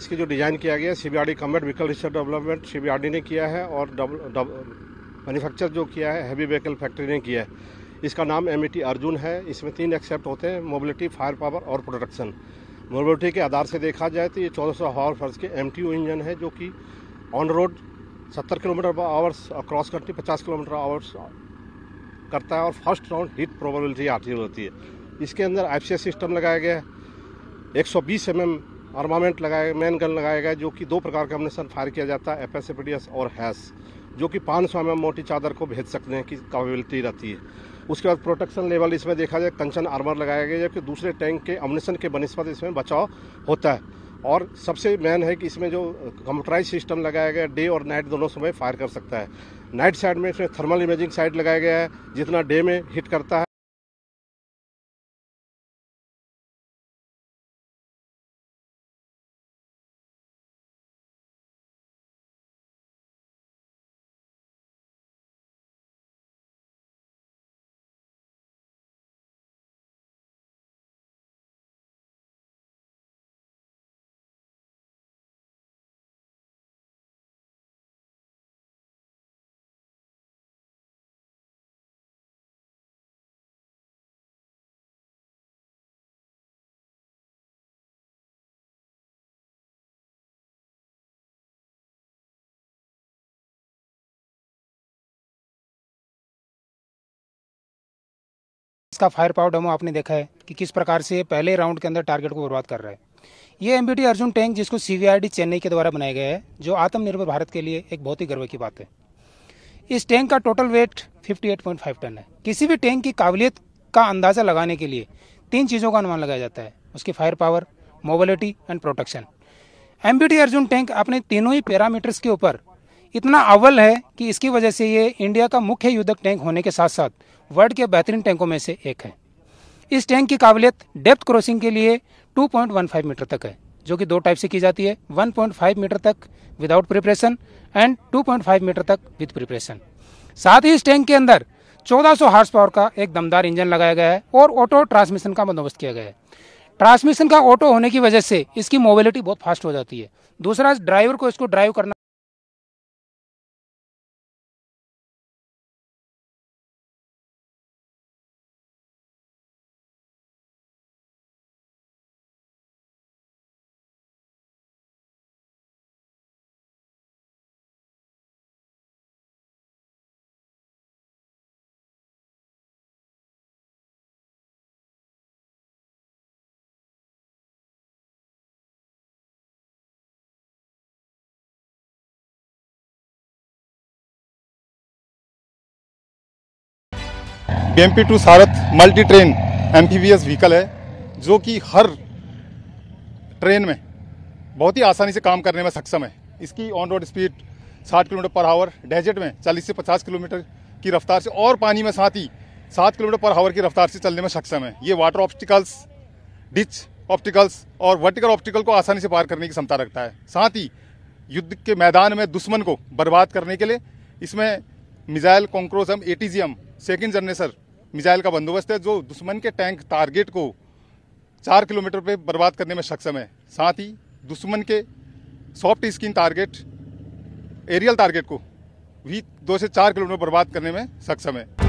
इसकी जो डिज़ाइन किया गया है C B combat vehicle research development C ने किया है और मैन्युफैक्चर जो किया है हैवी व्हीकल फैक्ट्री ने किया है इसका नाम एम अर्जुन e है इसमें तीन एक्सेप्ट होते हैं मोबिलिटी फायर पावर और प्रोडक्शन मोबिलिटी के आधार से देखा जाए तो ये चौदह सौ हॉर फर्ज के एम इंजन है जो कि ऑन रोड सत्तर किलोमीटर पर आवर्स और क्रॉस कंट्री पचास किलोमीटर आवर्स करता है और फर्स्ट राउंड हिट प्रोबेबिलिटी आती होती है इसके अंदर आई सिस्टम लगाया गया है 120 सौ mm आर्मामेंट लगाया मैन गन लगाया गया जो कि दो प्रकार के हमने सन फायर किया जाता है एफ और हैस जो कि 500 सौ एम मोटी चादर को भेज सकते हैं कि कैपेबिलिटी रहती है उसके बाद प्रोटेक्शन लेवल इसमें देखा जाए कंचन आर्मर लगाया गया जबकि दूसरे टैंक के अमनेशन के बनस्पत इसमें बचाव होता है और सबसे मेन है कि इसमें जो कंप्यूटराइज सिस्टम लगाया गया डे और नाइट दोनों समय फायर कर सकता है नाइट साइड में इसमें थर्मल इमेजिंग साइड लगाया गया है जितना डे में हिट करता है इसका फायर पावर डेमो आपने देखा है कि किस प्रकार से पहले राउंड के अंदर टारगेट को बर्बाद कर रहा है ये एम अर्जुन टैंक जिसको सी चेन्नई के द्वारा बनाया गया है जो आत्मनिर्भर भारत के लिए एक बहुत ही गर्व की बात है इस टैंक का टोटल वेट 58.5 टन है किसी भी टैंक की काबिलियत का अंदाज़ा लगाने के लिए तीन चीज़ों का अनुमान लगाया जाता है उसकी fire power mobility and protection M Arjun tank अपने तीनों ही पैरामीटर्स के ऊपर इतना अव्वल है कि इसकी वजह से ये इंडिया का मुख्य युद्धक टैंक होने के साथ साथ वर्ल्ड के बेहतरीन टैंकों में से एक है इस टैंक की काबिलियत डेप्थ क्रॉसिंग के लिए 2.15 मीटर तक है जो कि दो टाइप से की जाती है 1.5 मीटर तक विदाउट प्रिपरेशन एंड 2.5 मीटर तक विद प्रिपरेशन साथ ही इस टैंक के अंदर 1400 हार्स पावर का एक दमदार इंजन लगाया गया है और ऑटो ट्रांसमिशन का बंदोबस्त किया गया है ट्रांसमिशन का ऑटो होने की वजह से इसकी मोबिलिटी बहुत फास्ट हो जाती है दूसरा ड्राइवर को इसको ड्राइव करना B two Sarath multi terrain M vehicle है जो कि हर ट्रेन में बहुत ही आसानी से काम करने में सक्षम है इसकी on road speed 60 kilometre per hour desert में 40 से 50 किलोमीटर की रफ्तार से और पानी में साथ ही 7 किलोमीटर पर आवर की रफ्तार से चलने में सक्षम है ये वाटर ऑप्टिकल्स डिच ऑप्टिकल्स और वर्टिकल ऑप्टिकल को आसानी से पार करने की क्षमता रखता है साथ ही युद्ध के मैदान में दुश्मन को बर्बाद करने के लिए इसमें missile Konkurs ATGM second generation missile का बंदोबस्त है जो दुश्मन के टैंक टारगेट को चार किलोमीटर पर बर्बाद करने में सक्षम है साथ ही दुश्मन के soft skin target aerial target को भी दो से चार किलोमीटर बर्बाद करने में सक्षम है